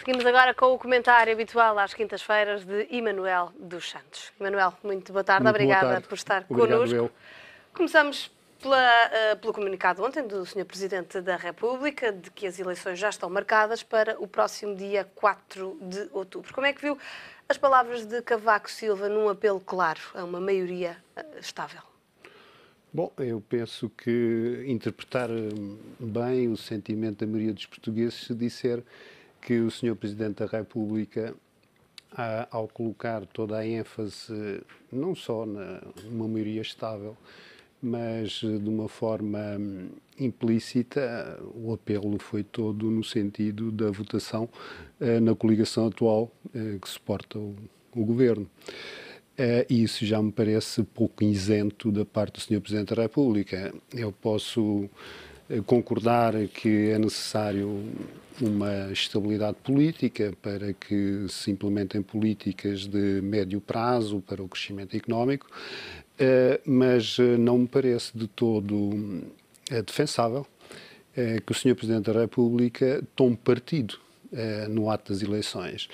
Seguimos agora com o comentário habitual às quintas-feiras de Emanuel dos Santos. Emanuel, muito boa tarde, muito obrigada boa tarde. por estar connosco. Eu. Começamos pela, uh, pelo comunicado ontem do Sr. Presidente da República de que as eleições já estão marcadas para o próximo dia 4 de outubro. Como é que viu as palavras de Cavaco Silva num apelo claro a uma maioria eh, estável? Bom, eu penso que interpretar eh, bem o sentimento da maioria dos portugueses se disser que o Sr. Presidente da República, ah, ao colocar toda a ênfase, não só numa maioria estável, mas eh, de uma forma hum, implícita, o apelo foi todo no sentido da votação eh, na coligação atual eh, que suporta o, governo. E isso já me parece pouco isento da parte do Sr. Presidente da República. Eu posso concordar que é necessário uma estabilidade política para que se implementem políticas de médio prazo para o crescimento económico, eh, mas eh, não me parece de todo eh, defensável que o Sr. Presidente da República tome partido eh, no ato das eleições.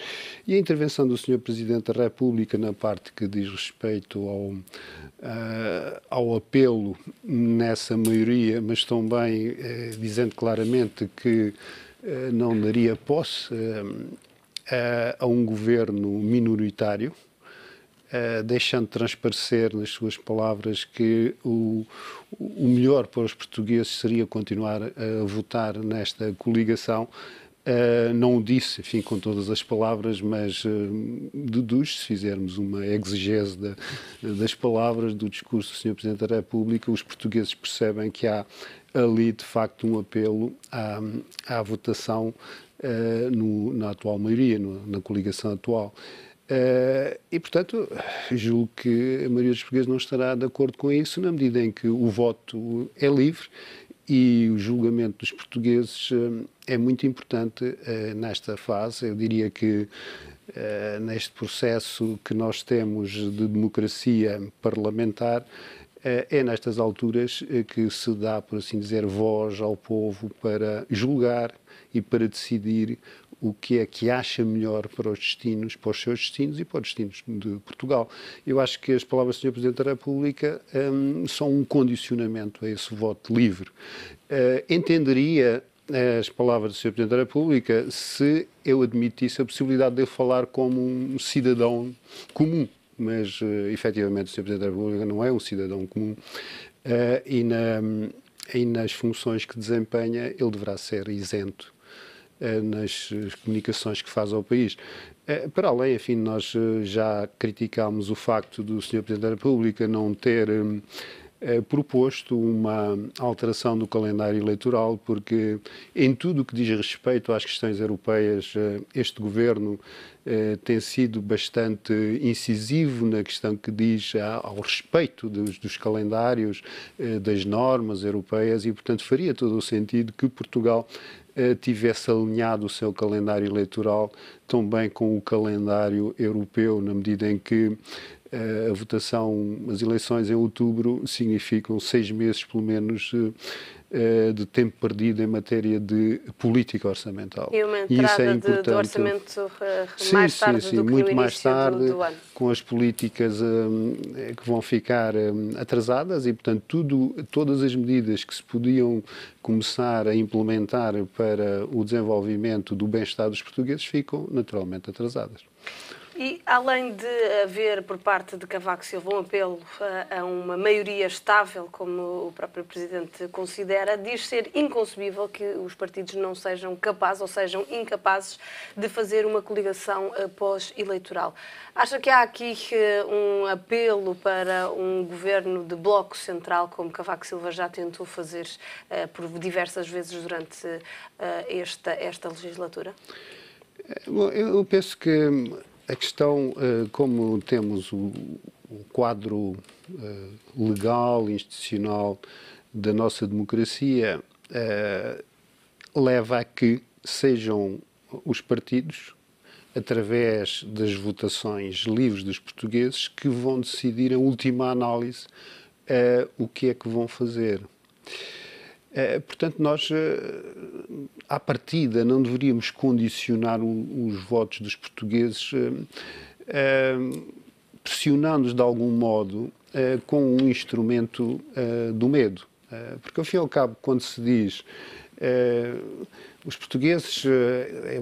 E a intervenção do Sr. Presidente da República na parte que diz respeito ao, uh, ao apelo nessa maioria, mas também eh, dizendo claramente que não daria posse a, a um governo minoritário, Uh, deixando transparecer nas suas palavras que o, o melhor para os portugueses seria continuar a votar nesta coligação, Uh, não o disse, enfim, com todas as palavras, mas uh, deduz, se fizermos uma exegese da, das palavras do discurso do Sr. Presidente da República, os portugueses percebem que há ali, de facto, um apelo à, à votação uh, no, na atual maioria, no, na coligação atual. Uh, e, portanto, julgo que a maioria dos portugueses não estará de acordo com isso, na medida em que o voto é livre e o julgamento dos portugueses é muito importante uh, nesta fase. Eu diria que uh, neste processo que nós temos de democracia parlamentar, eh, é nestas alturas que se dá, por assim dizer, voz ao povo para julgar e para decidir o que é que acha melhor para os destinos, para os seus destinos e para os destinos de Portugal. Eu acho que as palavras do Sr. Presidente da República um, são um condicionamento a esse voto livre. Uh, entenderia as palavras do Sr. Presidente da República se eu admitisse a possibilidade de eu falar como um cidadão comum. Mas, uh, efetivamente, o Sr. Presidente da República não é um cidadão comum uh, e, na, e nas funções que desempenha ele deverá ser isento eh, nas comunicações que faz ao país. Para além, enfim, nós já criticámos o facto do Sr. Presidente da República não ter hum, eh, proposto uma alteração do calendário eleitoral, porque em tudo o que diz respeito às questões europeias, eh, este governo eh, tem sido bastante incisivo na questão que diz ao respeito dos, dos calendários, das normas europeias, e, portanto, faria todo o sentido que Portugal tivesse alinhado o seu calendário eleitoral também com o calendário europeu, na medida em que eh, a votação, as eleições em outubro significam seis meses, pelo menos, eh, eh, de tempo perdido em matéria de política orçamental. E uma entrada e isso é importante. De, do orçamento mais sim, tarde sim, sim, do que muito mais tarde, do, do com as políticas que vão ficar atrasadas e, portanto, tudo, todas as medidas que se podiam começar a implementar para o desenvolvimento do bem-estar dos portugueses ficam naturalmente atrasadas. E além de haver por parte de Cavaco Silva um apelo a, eh, a uma maioria estável, como o próprio Presidente considera, diz ser inconcebível que os partidos não sejam capazes ou sejam incapazes de fazer uma coligação eh, pós-eleitoral. Acha que há aqui eh, um apelo para um governo de bloco central, como Cavaco Silva já tentou fazer uh, por diversas vezes durante uh, esta, esta legislatura? Eu penso que hum, a questão, eh, como temos o quadro eh, legal, institucional da nossa democracia, eh, leva a que sejam os partidos, através das votações livres dos portugueses, que vão decidir, a última análise, o que é que vão fazer. É, portanto, nós, eh, à partida, não deveríamos condicionar o, os votos dos portugueses eh, eh, pressionando-os de algum modo com um instrumento do medo. porque, ao fim e ao cabo, quando se diz os portugueses é,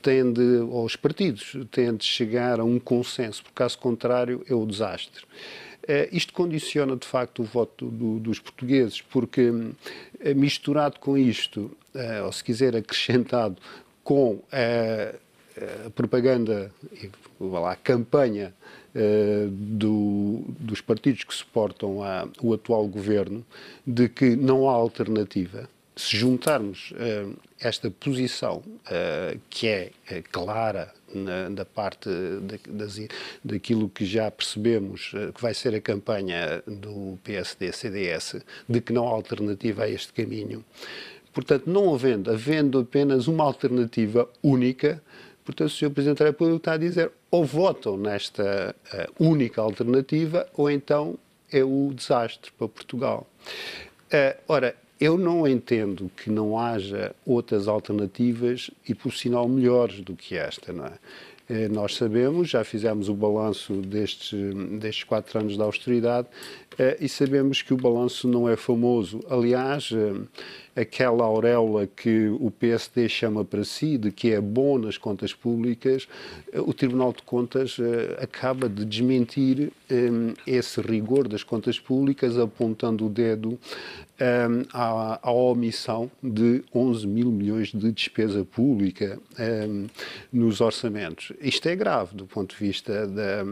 tendem, ou os partidos, têm de chegar a um consenso, porque caso contrário é o desastre. Eh, isto condiciona, de facto, o voto do, dos portugueses, porque eh, misturado com isto, eh, ou se quiser acrescentado com a propaganda, lá, a campanha do, dos partidos que suportam a, o atual governo de que não há alternativa, se juntarmos uh, esta posição, uh, que é, clara na, da parte da, das, daquilo que já percebemos uh, que vai ser a campanha do PSD-CDS, de que não há alternativa a este caminho, portanto, não havendo, havendo apenas uma alternativa única, portanto, o Sr. Presidente da República está a dizer ou votam nesta única alternativa ou então é o desastre para Portugal. Eh, ora, eu não entendo que não haja outras alternativas e, por sinal, melhores do que esta. Não é? Eh, nós sabemos, já fizemos o balanço destes, destes quatro anos da austeridade eh, e sabemos que o balanço não é famoso. Aliás, eh, aquela auréola que o PSD chama para si de que é bom nas contas públicas, o Tribunal de Contas acaba de desmentir esse rigor das contas públicas, apontando o dedo um, à, à, omissão de 11 mil milhões de despesa pública um, nos orçamentos. Isto é grave do ponto de vista da,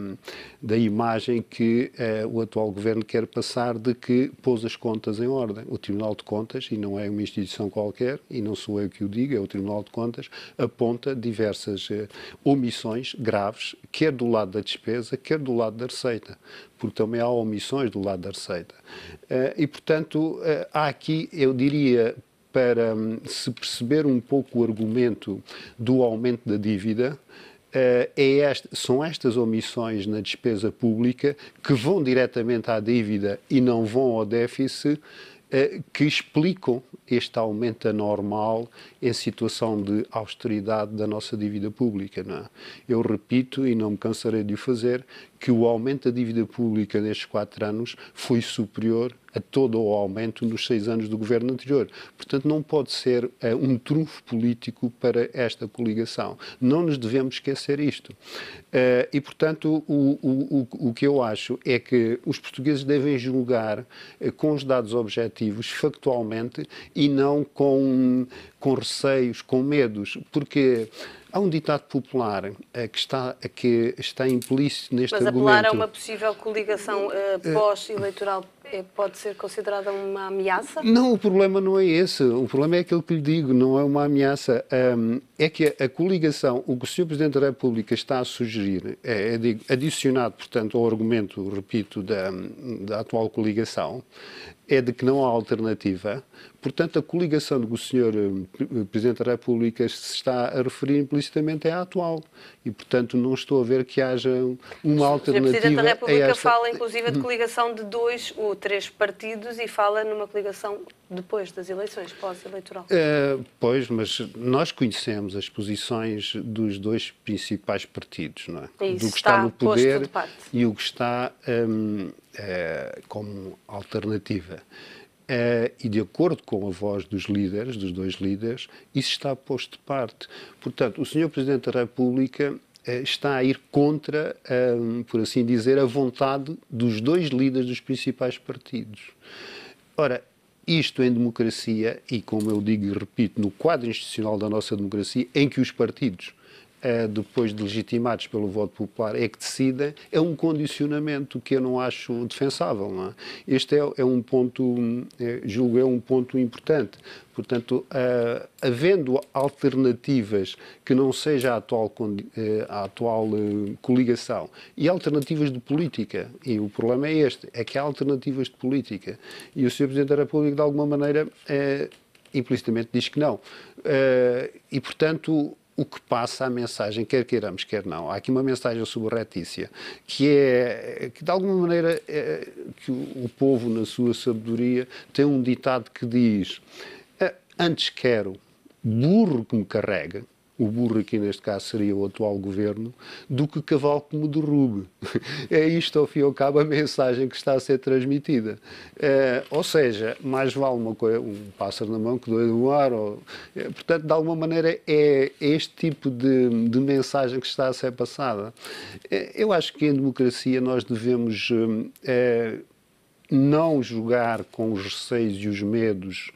da imagem que uh, o atual governo quer passar de que pôs as contas em ordem. O Tribunal de Contas, e não é uma instituição qualquer, e não sou eu que o diga, é o Tribunal de Contas, aponta diversas uh, omissões graves, quer do lado da despesa, quer do lado da receita porque também há omissões do lado da receita. Eh, e, portanto, eh, há aqui, eu diria, para hum, se perceber um pouco o argumento do aumento da dívida, eh, é este, são estas omissões na despesa pública que vão diretamente à dívida e não vão ao déficit que explicam este aumento anormal é a situação de austeridade da nossa dívida pública. É? Eu repito, e não me cansarei de o fazer, que o aumento da dívida pública nestes quatro anos foi superior a todo o aumento nos seis anos do governo anterior. Portanto, não pode ser eh, um trunfo político para esta coligação. Não nos devemos esquecer isto. Uh, e, portanto, o, o, o, o, que eu acho é que os portugueses devem julgar uh, com os dados objetivos, factualmente, e não com, com receios, com medos, porque há um ditado popular uh, que, está, eh, que está implícito neste Mas argumento. Mas apelar a uma possível coligação uh, pós-eleitoral pode ser considerada uma ameaça? Não, o problema não é esse. O problema é aquilo que lhe digo, não é uma ameaça. Um, é que a, a, coligação, o que o Sr. Presidente da República está a sugerir, é, é digo, adicionado, portanto, ao argumento, repito, da, da atual coligação, é de que não há alternativa. Portanto, a coligação do que o Sr. Eh, Presidente da República se está a referir implicitamente é a atual. E, portanto, não estou a ver que haja uma alternativa. O Sr. Presidente da República esta... fala, hum. inclusive, de coligação de dois ou três partidos e fala numa coligação depois das eleições, pós-eleitoral. Eh, pois, mas nós conhecemos as posições dos dois principais partidos, não é? é isso, do que está, está no poder e o que está. Hum, eh, como alternativa. Uh, e de acordo com a voz dos líderes, dos dois líderes, isso está posto de parte. Portanto, o Sr. Presidente da República uh, está a ir contra, por assim dizer, a vontade dos dois líderes dos principais partidos. Ora, isto em democracia, e como eu digo e repito, no quadro institucional da nossa democracia, em que os partidos é, depois de legitimados pelo voto popular, é que decidem, é um condicionamento que eu não acho defensável. Não é? Este é, é, um ponto, é, julgo, é um ponto importante. Portanto, uh, havendo alternativas que não seja a atual, uh, a atual uh, coligação e alternativas de política, e o problema é este, é que há alternativas de política. E o Sr. Presidente da República, de alguma maneira, implicitamente diz que não. e, portanto, o que passa a mensagem, quer queiramos, quer não. Há aqui uma mensagem subretícia, que é que, de alguma maneira, é, que o, o povo, na sua sabedoria, tem um ditado que diz eh, antes quero burro que me carrega o burro aqui neste caso seria o atual governo, do que cavalo que me derrube. É isto, ao fim e ao cabo, a mensagem que está a ser transmitida. É, ou seja, mais vale uma coisa, um pássaro na mão que dois no ar. Ou, é, portanto, de alguma maneira, é este tipo de, de mensagem que está a ser passada. É, eu acho que em democracia nós devemos não jogar com os receios e os medos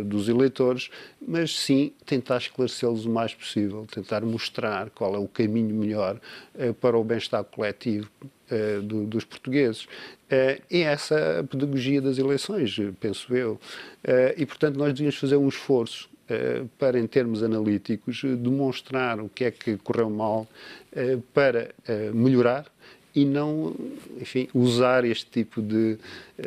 uh, dos eleitores, mas sim tentar esclarecê-los o mais possível, tentar mostrar qual é o caminho melhor uh, para o bem-estar coletivo uh, do, dos portugueses. é essa a pedagogia das eleições, penso eu. e, portanto, nós devíamos fazer um esforço para, em termos analíticos, demonstrar o que é que correu mal para melhorar e não enfim, usar este tipo de, eh,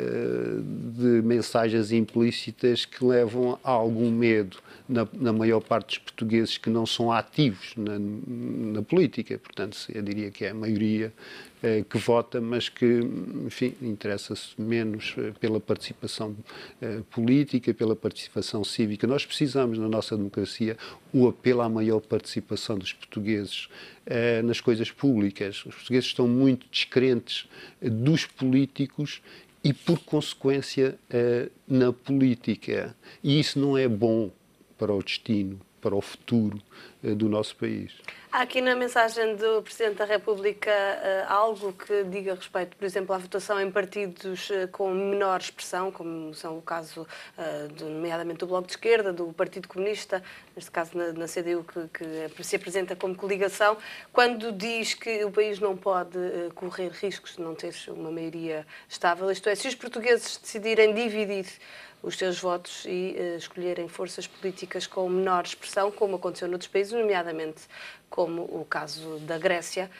de mensagens implícitas que levam a algum medo na, na maior parte dos portugueses que não são ativos na, na política. Portanto, eu diria que é a maioria eh, que vota, mas que, enfim, interessa-se menos eh, pela participação eh, política, pela participação cívica. Nós precisamos, na nossa democracia, o apelo à maior participação dos portugueses nas coisas públicas. Os portugueses estão muito descrentes dos políticos e, por consequência, na política. E isso não é bom para o destino para o futuro eh, do nosso país. Há aqui na mensagem do Presidente da República eh, algo que diga respeito, por exemplo, à votação em partidos eh, com menor expressão, como são o caso, do, nomeadamente, do Bloco de Esquerda, do Partido Comunista, neste caso na, CDU, que, é, se apresenta como coligação, quando diz que o país não pode correr riscos de não ter uma maioria estável, isto é, se os portugueses decidirem dividir os seus votos e uh, escolherem forças políticas com menor expressão, como aconteceu noutros países, nomeadamente como o caso da Grécia.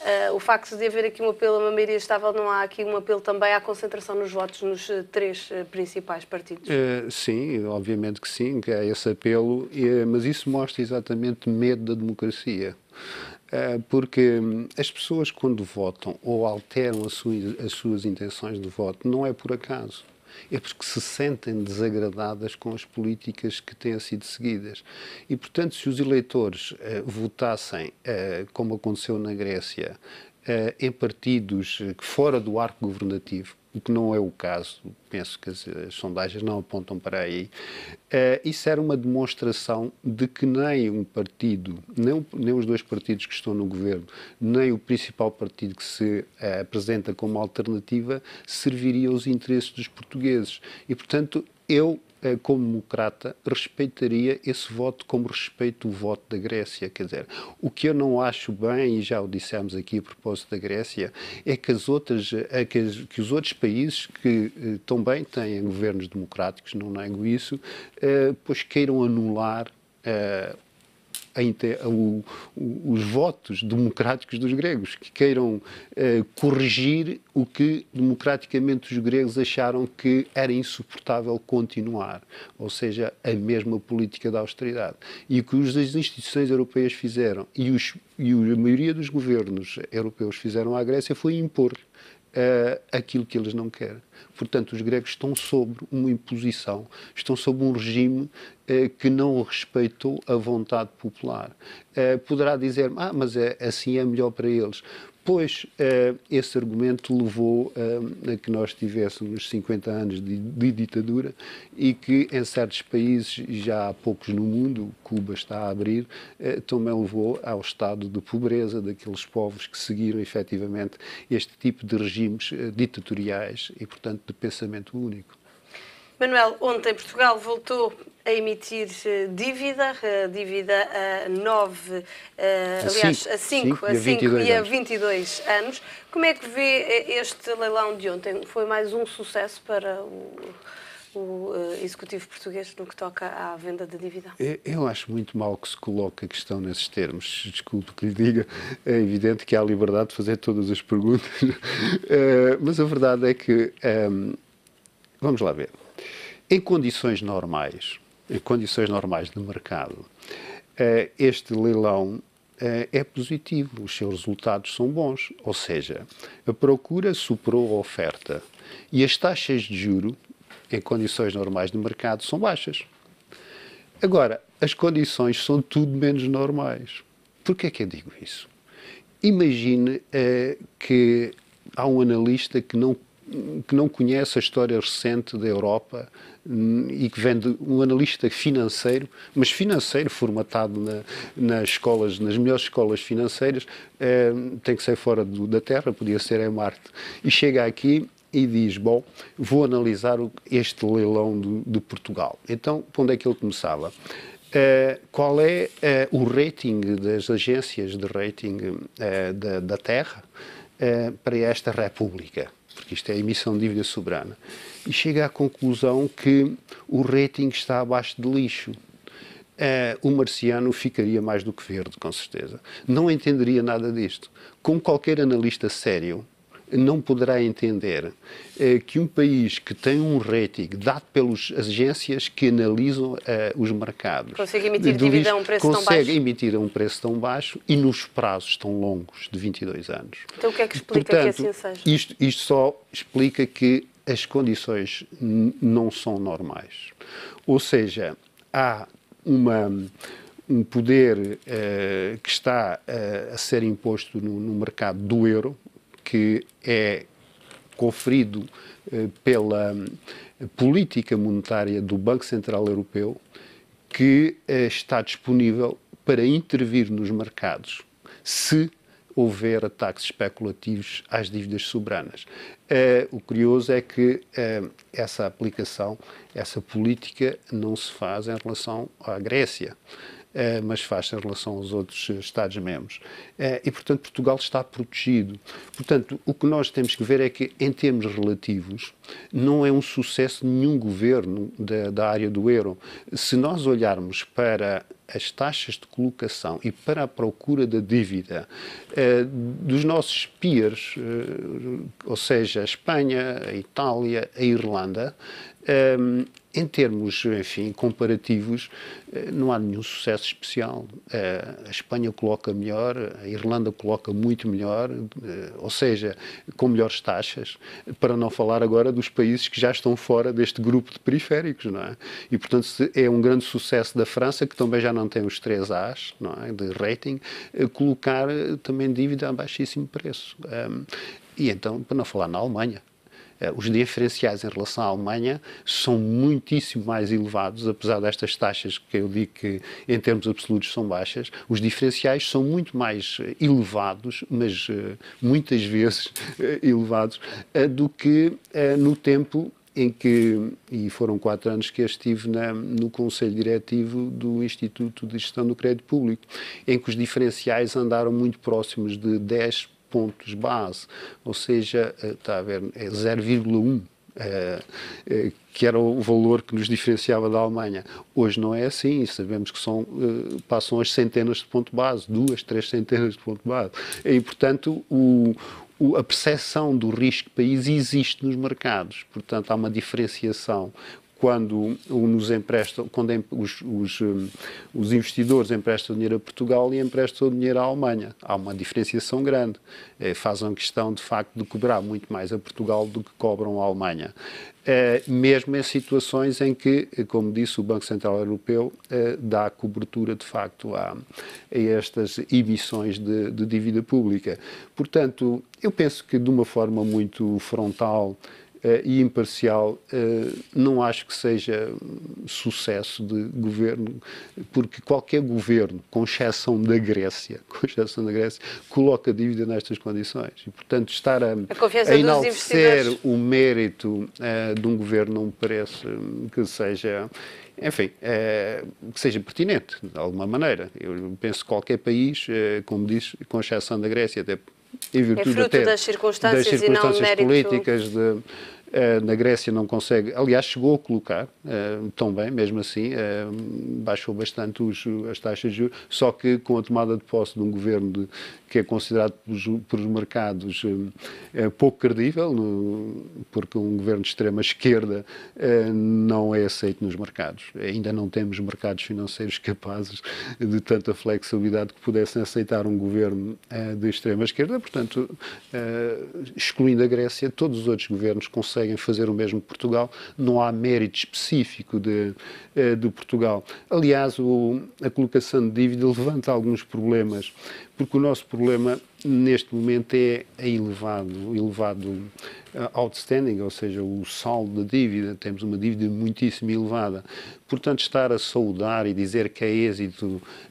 Uh, o facto de haver aqui um apelo a uma maioria estável, não há aqui um apelo também à concentração nos votos nos eh, três principais partidos? Uh, sim, obviamente que sim, que há esse apelo, mas isso mostra exatamente medo da democracia porque hum, as pessoas quando votam ou alteram as suas intenções de voto não é por acaso é porque se sentem desagradadas com as políticas que têm sido seguidas. E, portanto, se os eleitores uh, votassem, uh, como aconteceu na Grécia, eh, em partidos fora do arco governativo, o que não é o caso, penso que as, as sondagens não apontam para aí, uh, isso era uma demonstração de que nem um partido, nem, nem, os dois partidos que estão no governo, nem o principal partido que se uh, apresenta como alternativa serviria aos interesses dos portugueses. E, portanto, eu eh, como democrata, respeitaria esse voto como respeito o voto da Grécia. Quer dizer, o que eu não acho bem, e já o dissemos aqui a propósito da Grécia, é que, as outras, é que, as, que os outros países que eh, também têm governos democráticos, não nego isso, eh, pois queiram anular eh, a, o, os votos democráticos dos gregos, que queiram eh, corrigir o que democraticamente os gregos acharam que era insuportável continuar, ou seja, a mesma política da austeridade. E o que as instituições europeias fizeram e, os, e a maioria dos governos europeus fizeram à Grécia foi impor uh, aquilo que eles não querem. Portanto, os gregos estão sob uma imposição, estão sob um regime uh, que não respeitou a vontade popular. Uh, poderá dizer, ah, mas é, assim é melhor para eles. Pois, eh, esse argumento levou eh, a que nós tivéssemos 50 anos de, de, ditadura e que em certos países, já há poucos no mundo, Cuba está a abrir, eh, também levou ao estado de pobreza daqueles povos que seguiram efetivamente este tipo de regimes ditatoriais e, portanto, de pensamento único. Manuel, ontem Portugal voltou a emitir eh, dívida, eh, dívida a 9, eh, aliás, a 5, a 5 e a 22 anos. anos. Como é que vê este leilão de ontem? Foi mais um sucesso para o, o Executivo português no que toca à venda da dívida? Eu acho muito mal que se coloque a questão nesses termos. Desculpe que lhe diga, é evidente que há liberdade de fazer todas as perguntas, mas a verdade é que. Ehm, vamos lá ver em condições normais, em condições normais de mercado, eh, este leilão eh, é positivo, os seus resultados são bons, ou seja, a procura superou a oferta e as taxas de juro em condições normais de mercado são baixas. Agora, as condições são tudo menos normais. Por que é que eu digo isso? Imagine eh, que há um analista que não que não conhece a história recente da Europa hum, e que vem de um analista financeiro, mas financeiro formatado na, nas escolas, nas melhores escolas financeiras, é, tem que ser fora do, da Terra, podia ser em Marte, e chega aqui e diz, bom, vou analisar este leilão do, de Portugal. Então, por onde é que ele começava? Uh, qual é uh, o rating das agências de rating uh, da, da, Terra para esta República porque isto é a emissão de dívida soberana, e chega à conclusão que o rating está abaixo de lixo. Uh, o marciano ficaria mais do que verde, com certeza. Não entenderia nada disto. Como qualquer analista sério, não poderá entender eh, que um país que tem um rating dado pelas agências que analisam eh, os mercados consegue emitir dívida a um preço tão baixo consegue emitir a um preço tão baixo e nos prazos tão longos de 22 anos. Então o que é que explica Portanto, que assim seja? Isto, isto só explica que as condições não são normais. Ou seja, há uma um poder eh, que está eh, a ser imposto no, no, mercado do euro, que é conferido eh, pela eh, política monetária do Banco Central Europeu, que eh, está disponível para intervir nos mercados se houver ataques especulativos às dívidas soberanas. o curioso é que essa aplicação, essa política, não se faz em relação à Grécia. Eh, mas faz-se em relação aos outros eh, Estados-membros. Eh, e, portanto, Portugal está protegido. Portanto, o que nós temos que ver é que, em termos relativos, não é um sucesso nenhum governo da, da área do euro. Se nós olharmos para as taxas de colocação e para a procura da dívida eh, dos nossos peers, eh, ou seja, a Espanha, a Itália, a Irlanda, eh, em termos, enfim, comparativos, não há nenhum sucesso especial. A Espanha coloca melhor, a Irlanda coloca muito melhor, ou seja, com melhores taxas, para não falar agora dos países que já estão fora deste grupo de periféricos, não é? E, portanto, é um grande sucesso da França, que também já não mantém os três As não é, de rating, eh, colocar eh, também dívida a baixíssimo preço. Um, e então, para não falar na Alemanha, eh, os diferenciais em relação à Alemanha são muitíssimo mais elevados, apesar destas taxas que eu digo que em termos absolutos são baixas, os diferenciais são muito mais elevados, mas muitas vezes elevados, do que no tempo em que, e foram quatro anos que estive na, no Conselho Diretivo do Instituto de Gestão do Crédito Público, em que os diferenciais andaram muito próximos de 10 pontos base, ou seja, eh, está a ver, é 0,1. É, é, que era o valor que nos diferenciava da Alemanha. Hoje não é assim, sabemos que são, eh, passam as centenas de ponto base, duas, três centenas de ponto base. E, portanto, o, a percepção do risco país existe nos mercados. Portanto, há uma diferenciação quando nos emprestam, quando os, os, hum, os, investidores emprestam dinheiro a Portugal e emprestam dinheiro à Alemanha. Há uma diferenciação grande. É, fazem questão, de facto, de cobrar muito mais a Portugal do que cobram à Alemanha. Eh, mesmo em situações em que, eh, como disse, o Banco Central Europeu eh, dá cobertura, de facto, a, a estas emissões de, de dívida pública. Portanto, eu penso que, de uma forma muito frontal, eh, e imparcial, eh, não acho que seja sucesso de governo, porque qualquer governo, com exceção da Grécia, com exceção da Grécia, coloca dívida nestas condições. E, portanto, estar a, a, a enaltecer o mérito uh, de um governo não me parece que seja enfim, é, que seja pertinente, de alguma maneira. Eu penso que qualquer país, é, como disse com exceção da Grécia, até em virtude é até das circunstâncias, das circunstâncias políticas, de, eh, na Grécia não consegue, aliás, chegou a colocar uh, tão bem, mesmo assim, eh, baixou bastante os, as taxas de juros, só que com a tomada de posse de um governo de, que é considerado pelos, pelos mercados pouco credível, no, porque um governo de extrema esquerda não é aceito nos mercados. Ainda não temos mercados financeiros capazes de tanta flexibilidade que pudessem aceitar um governo de extrema esquerda, portanto, excluindo a Grécia, todos os outros governos conseguem conseguem fazer o mesmo Portugal, não há mérito específico de, eh, de Portugal. Aliás, o, a colocação de dívida levanta alguns problemas, porque o nosso problema neste momento é, é elevado, elevado eh, outstanding, ou seja, o saldo da dívida, temos uma dívida muitíssimo elevada. Portanto, estar a saudar e dizer que é êxito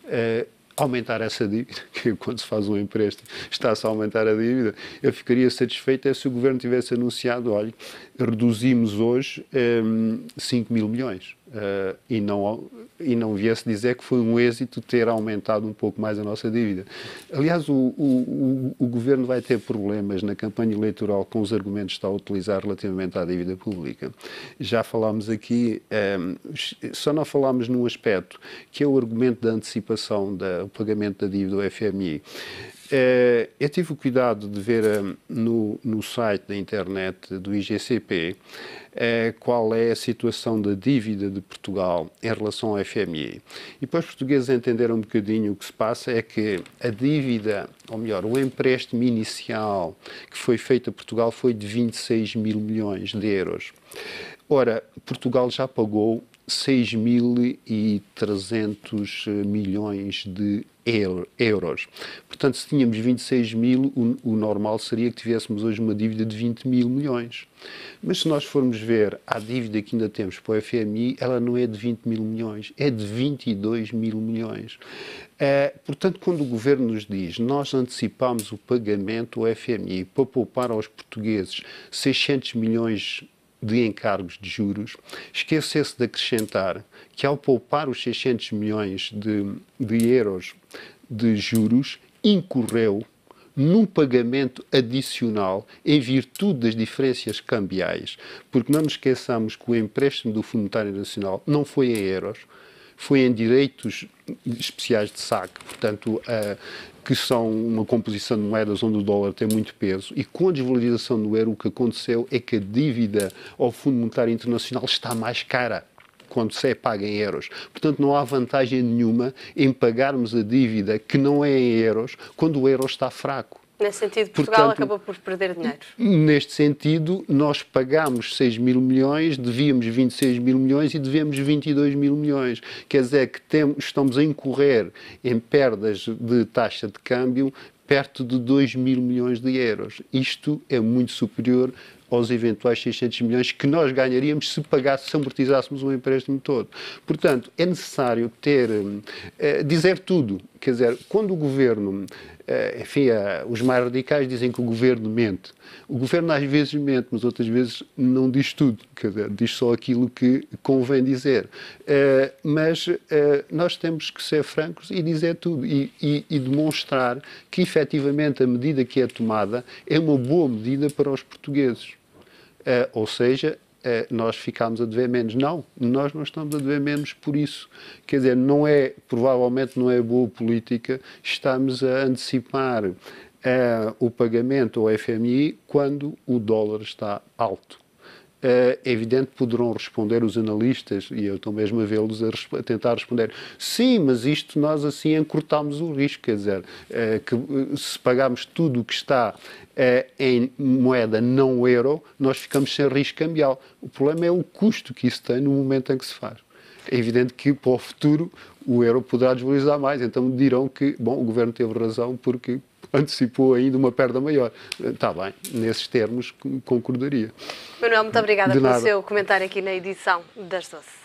uh, aumentar essa dívida, que quando se faz um empréstimo está-se a aumentar a dívida, eu ficaria satisfeito é se o Governo tivesse anunciado, olha, reduzimos hoje um, ehm, 5 mil milhões uh, e, não, e não viesse dizer que foi um êxito ter aumentado um pouco mais a nossa dívida. Aliás, o, o, o, o Governo vai ter problemas na campanha eleitoral com os argumentos que está a utilizar relativamente à dívida pública. Já falámos aqui, um, ehm, só não falámos num aspecto, que é o argumento da antecipação da o pagamento da dívida do FMI. Eh, eu tive o cuidado de ver eh, no, no site da internet do IGCP eh, qual é a situação da dívida de Portugal em relação ao FMI. E para os portugueses entenderem um bocadinho o que se passa é que a dívida, ou melhor, o empréstimo inicial que foi feito a Portugal foi de 26 mil milhões de euros. Ora, Portugal já pagou 6.300 eh, milhões de euros. Portanto, se tínhamos 26 mil, o, o, normal seria que tivéssemos hoje uma dívida de 20 mil milhões. Mas se nós formos ver a dívida que ainda temos para o FMI, ela não é de 20 mil milhões, é de 22 mil milhões. É, portanto, quando o governo nos diz nós antecipamos o pagamento ao FMI para poupar aos portugueses 600 milhões de encargos de juros, esqueceu-se de acrescentar que, ao poupar os 600 milhões de, de euros de juros, incorreu num pagamento adicional em virtude das diferenças cambiais. Porque não nos esqueçamos que o empréstimo do Fundo Monetário Nacional não foi em euros, foi em direitos especiais de saque, portanto, uh, que são uma composição de moedas onde o dólar tem muito peso, e com a desvalorização do euro, o que aconteceu é que a dívida ao Fundo Monetário Internacional está mais cara quando se é paga em euros. Portanto, não há vantagem nenhuma em pagarmos a dívida que não é em euros quando o euro está fraco. Nesse sentido, Portugal Portanto, acabou por perder dinheiro. Neste sentido, nós pagámos 6 mil milhões, devíamos 26 mil milhões e devemos 22 mil milhões. Quer dizer que estamos a incorrer em perdas de taxa de câmbio perto de 2 mil milhões de euros. Isto é muito superior aos eventuais 600 milhões que nós ganharíamos se pagássemos se amortizássemos o empréstimo todo. Portanto, é necessário ter, é, dizer tudo. Quer dizer, quando o governo eh, enfim, eh, os mais radicais dizem que o governo mente. O governo às vezes mente, mas outras vezes não diz tudo, diz só aquilo que convém dizer. Eh, mas nós temos que ser francos e dizer tudo e, e, e demonstrar que efetivamente a medida que é tomada é uma boa medida para os portugueses. Ou seja, eh, nós ficámos a dever menos. Não, nós não estamos a dever menos por isso. Quer dizer, não é, provavelmente não é boa política, estamos a antecipar eh, o pagamento ao FMI quando o dólar está alto. Eh, é evidente poderão responder os analistas, e eu estou mesmo a vê-los a, a, tentar responder, sim, mas isto nós assim encurtamos o risco, quer dizer, eh, que eh, se pagarmos tudo o que está em moeda não euro, nós ficamos sem risco cambial. O problema é o custo que isso tem no momento em que se faz. É evidente que para o futuro o euro poderá desvalorizar mais. Então dirão que, bom, o governo teve razão porque antecipou ainda uma perda maior. Está bem, nesses termos concordaria. Manuel, muito obrigada pelo seu comentário aqui na edição das 12.